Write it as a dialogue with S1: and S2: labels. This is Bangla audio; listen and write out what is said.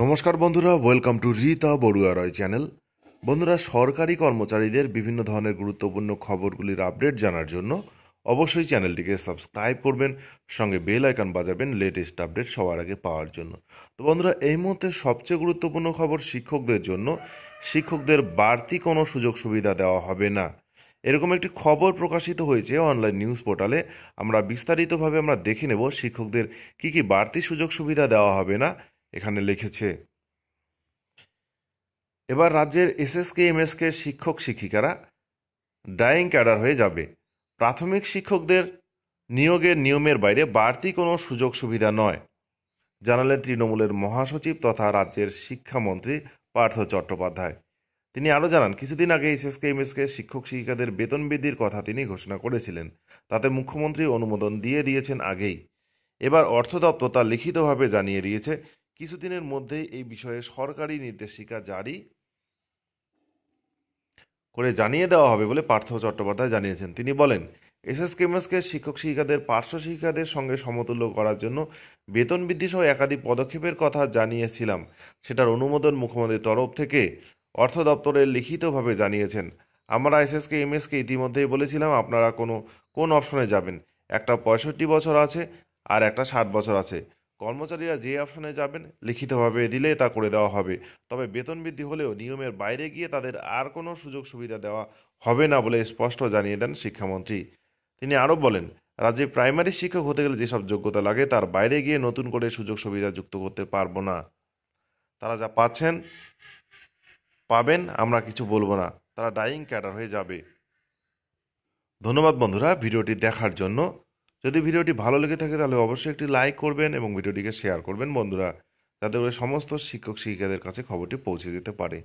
S1: নমস্কার বন্ধুরা welcome to Rita Baruah Roy channel বন্ধুরা সরকারি কর্মচারীদের বিভিন্ন ধরনের গুরুত্বপূর্ণ খবরগুলির আপডেট জানার জন্য অবশ্যই চ্যানেলটিকে সাবস্ক্রাইব করবেন সঙ্গে বেল আইকন বাজাবেন লেটেস্ট আপডেট সবার আগে পাওয়ার জন্য তো বন্ধুরা এই মুহূর্তে সবচেয়ে গুরুত্বপূর্ণ খবর শিক্ষকদের জন্য শিক্ষকদের বাড়তি কোনো সুযোগ সুবিধা দেওয়া হবে না এরকম একটি খবর প্রকাশিত হয়েছে অনলাইন নিউজ পোর্টালে আমরা বিস্তারিতভাবে আমরা দেখে নেব শিক্ষকদের কি কি বাড়তি সুযোগ সুবিধা দেওয়া হবে না এখানে লিখেছে এবার রাজ্যের এসএসকে এমএসকে শিক্ষক শিক্ষিকারা ডাইং ক্যাডার হয়ে যাবে প্রাথমিক শিক্ষকদের নিয়োগের নিয়মের বাইরে বাড়তি কোনো সুযোগ সুবিধা নয় জানালেন তৃণমূলের মহাসচিব তথা রাজ্যের শিক্ষামন্ত্রী পার্থ চট্টোপাধ্যায় তিনি আরও জানান কিছুদিন আগে এসএসকে এমএসকে শিক্ষক শিক্ষিকাদের বেতন বৃদ্ধির কথা তিনি ঘোষণা করেছিলেন তাতে মুখ্যমন্ত্রী অনুমোদন দিয়ে দিয়েছেন আগেই এবার অর্থ দপ্তর তা লিখিতভাবে জানিয়ে দিয়েছে কিছুদিনের মধ্যেই এই বিষয়ে সরকারি নির্দেশিকা জারি করে জানিয়ে দেওয়া হবে বলে পার্থ চট্টোপাধ্যায় জানিয়েছেন তিনি বলেন এস কেমসকে শিক্ষক শিক্ষিকাদের পার্শ্ব শিক্ষিকাদের সঙ্গে সমতুল্য করার জন্য বেতন বৃদ্ধি সহ একাধিক পদক্ষেপের কথা জানিয়েছিলাম সেটার অনুমোদন মুখ্যমন্ত্রীর তরফ থেকে অর্থ দপ্তরের লিখিতভাবে জানিয়েছেন আমরা এস এসকে এমএসকে ইতিমধ্যেই বলেছিলাম আপনারা কোনো কোন অপশনে যাবেন একটা পঁয়ষট্টি বছর আছে আর একটা ষাট বছর আছে কর্মচারীরা যে অপশনে যাবেন লিখিতভাবে দিলে তা করে দেওয়া হবে তবে বেতন বৃদ্ধি হলেও নিয়মের বাইরে গিয়ে তাদের আর কোনো সুযোগ সুবিধা দেওয়া হবে না বলে স্পষ্ট জানিয়ে দেন শিক্ষামন্ত্রী তিনি আরও বলেন রাজ্যে প্রাইমারি শিক্ষক হতে গেলে যেসব যোগ্যতা লাগে তার বাইরে গিয়ে নতুন করে সুযোগ সুবিধা যুক্ত করতে পারবো না তারা যা পাচ্ছেন পাবেন আমরা কিছু বলবো না তারা ডাইং ক্যাডার হয়ে যাবে ধন্যবাদ বন্ধুরা ভিডিওটি দেখার জন্য যদি ভিডিওটি ভালো লেগে থাকে তাহলে অবশ্যই একটি লাইক করবেন এবং ভিডিওটিকে শেয়ার করবেন বন্ধুরা যাতে করে সমস্ত শিক্ষক শিক্ষিকাদের কাছে খবরটি পৌঁছে যেতে পারে